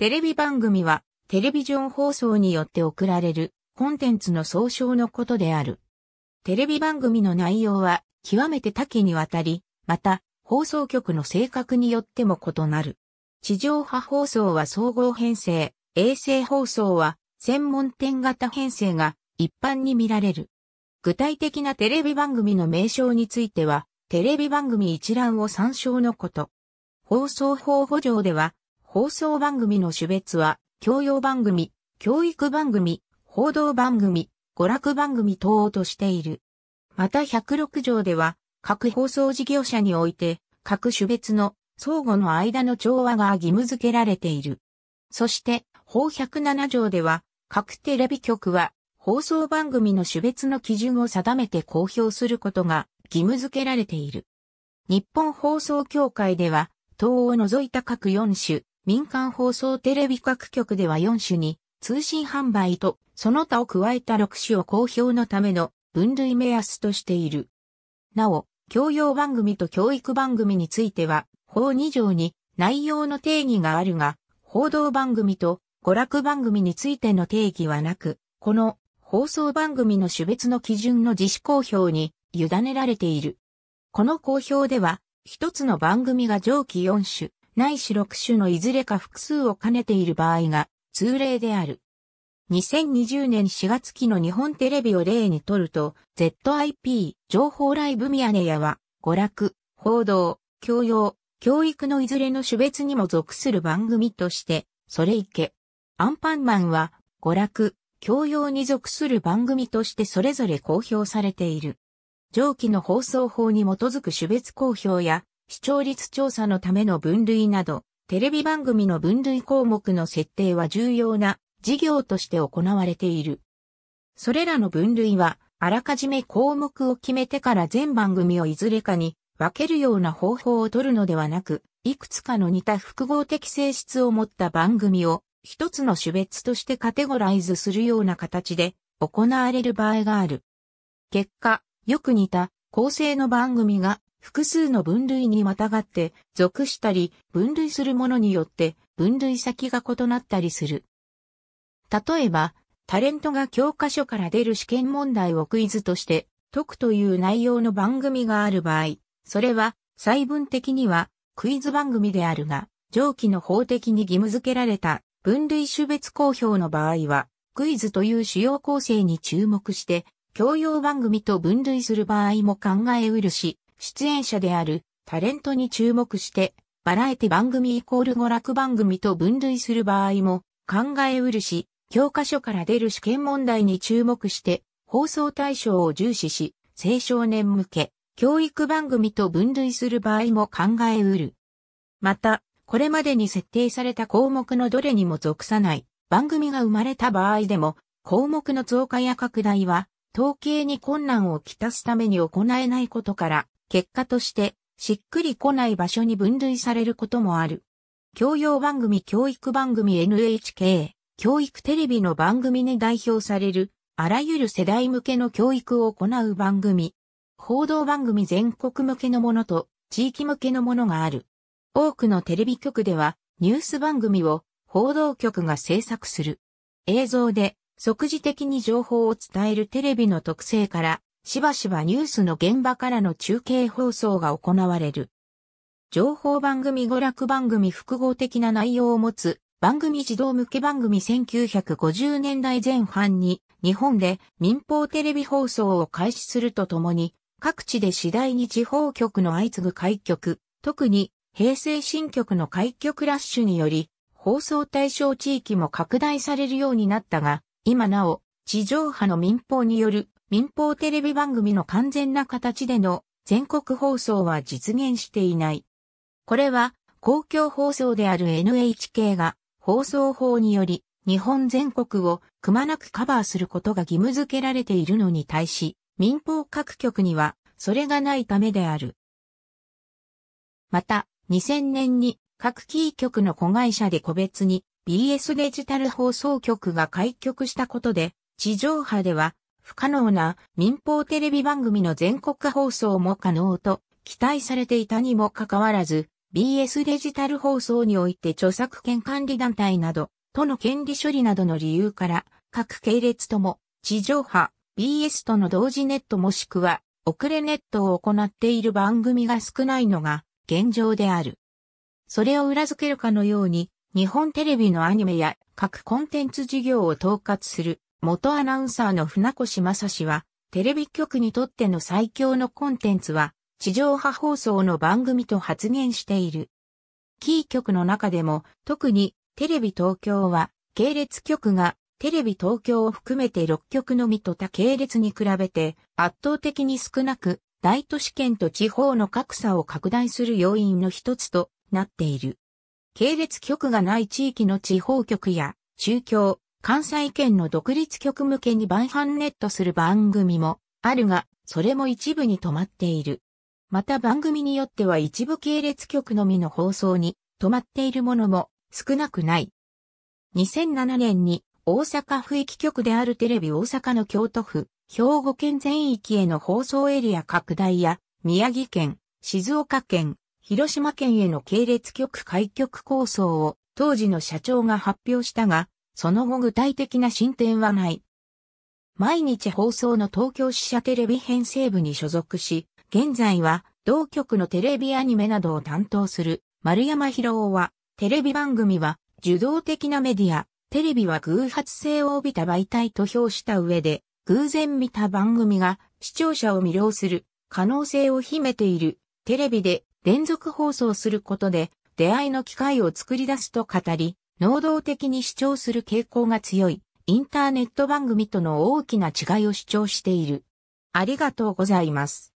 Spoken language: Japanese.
テレビ番組は、テレビジョン放送によって送られる、コンテンツの総称のことである。テレビ番組の内容は、極めて多岐にわたり、また、放送局の性格によっても異なる。地上波放送は総合編成、衛星放送は専門店型編成が一般に見られる。具体的なテレビ番組の名称については、テレビ番組一覧を参照のこと。放送法補助では、放送番組の種別は、教養番組、教育番組、報道番組、娯楽番組等としている。また106条では、各放送事業者において、各種別の相互の間の調和が義務付けられている。そして、法107条では、各テレビ局は、放送番組の種別の基準を定めて公表することが義務付けられている。日本放送協会では、等を除いた各4種、民間放送テレビ各局では4種に、通信販売と、その他を加えた6種を公表のための分類目安としている。なお、教養番組と教育番組については、法2条に内容の定義があるが、報道番組と娯楽番組についての定義はなく、この放送番組の種別の基準の自主公表に委ねられている。この公表では、一つの番組が上記4種、ないし6種のいずれか複数を兼ねている場合が通例である。2020年4月期の日本テレビを例にとると、ZIP、情報ライブミヤネ屋は、娯楽、報道、教養、教育のいずれの種別にも属する番組として、それいけ。アンパンマンは、娯楽、教養に属する番組としてそれぞれ公表されている。上記の放送法に基づく種別公表や、視聴率調査のための分類など、テレビ番組の分類項目の設定は重要な事業として行われている。それらの分類は、あらかじめ項目を決めてから全番組をいずれかに分けるような方法を取るのではなく、いくつかの似た複合的性質を持った番組を一つの種別としてカテゴライズするような形で行われる場合がある。結果、よく似た構成の番組が複数の分類にまたがって属したり、分類するものによって分類先が異なったりする。例えば、タレントが教科書から出る試験問題をクイズとして解くという内容の番組がある場合、それは細分的にはクイズ番組であるが、上記の法的に義務付けられた分類種別公表の場合は、クイズという主要構成に注目して、教養番組と分類する場合も考えうるし、出演者であるタレントに注目して、バラエティ番組イコール娯楽番組と分類する場合も考えうるし、教科書から出る試験問題に注目して、放送対象を重視し、青少年向け、教育番組と分類する場合も考えうる。また、これまでに設定された項目のどれにも属さない番組が生まれた場合でも、項目の増加や拡大は、統計に困難をきたすために行えないことから、結果としてしっくりこない場所に分類されることもある。教養番組教育番組 NHK 教育テレビの番組に代表されるあらゆる世代向けの教育を行う番組。報道番組全国向けのものと地域向けのものがある。多くのテレビ局ではニュース番組を報道局が制作する。映像で即時的に情報を伝えるテレビの特性からしばしばニュースの現場からの中継放送が行われる。情報番組娯楽番組複合的な内容を持つ番組児童向け番組1950年代前半に日本で民放テレビ放送を開始するとともに各地で次第に地方局の相次ぐ開局、特に平成新局の開局ラッシュにより放送対象地域も拡大されるようになったが、今なお地上波の民放による民放テレビ番組の完全な形での全国放送は実現していない。これは公共放送である NHK が放送法により日本全国をくまなくカバーすることが義務付けられているのに対し、民放各局にはそれがないためである。また、2000年に各キー局の子会社で個別に BS デジタル放送局が開局したことで、地上波では不可能な民放テレビ番組の全国放送も可能と期待されていたにもかかわらず、BS デジタル放送において著作権管理団体など、との権利処理などの理由から、各系列とも、地上波、BS との同時ネットもしくは、遅れネットを行っている番組が少ないのが現状である。それを裏付けるかのように、日本テレビのアニメや各コンテンツ事業を統括する元アナウンサーの船越正史は、テレビ局にとっての最強のコンテンツは、地上波放送の番組と発言している。キー局の中でも、特にテレビ東京は、系列局がテレビ東京を含めて6局のみと他系列に比べて圧倒的に少なく、大都市圏と地方の格差を拡大する要因の一つとなっている。系列局がない地域の地方局や中京、関西圏の独立局向けにバンハンネットする番組もあるが、それも一部に止まっている。また番組によっては一部系列局のみの放送に止まっているものも少なくない。2007年に大阪府域局であるテレビ大阪の京都府、兵庫県全域への放送エリア拡大や、宮城県、静岡県、広島県への系列局開局構想を当時の社長が発表したが、その後具体的な進展はない。毎日放送の東京支社テレビ編成部に所属し、現在は同局のテレビアニメなどを担当する丸山博夫は、テレビ番組は受動的なメディア、テレビは偶発性を帯びた媒体と評した上で、偶然見た番組が視聴者を魅了する可能性を秘めているテレビで連続放送することで出会いの機会を作り出すと語り、能動的に主張する傾向が強い、インターネット番組との大きな違いを主張している。ありがとうございます。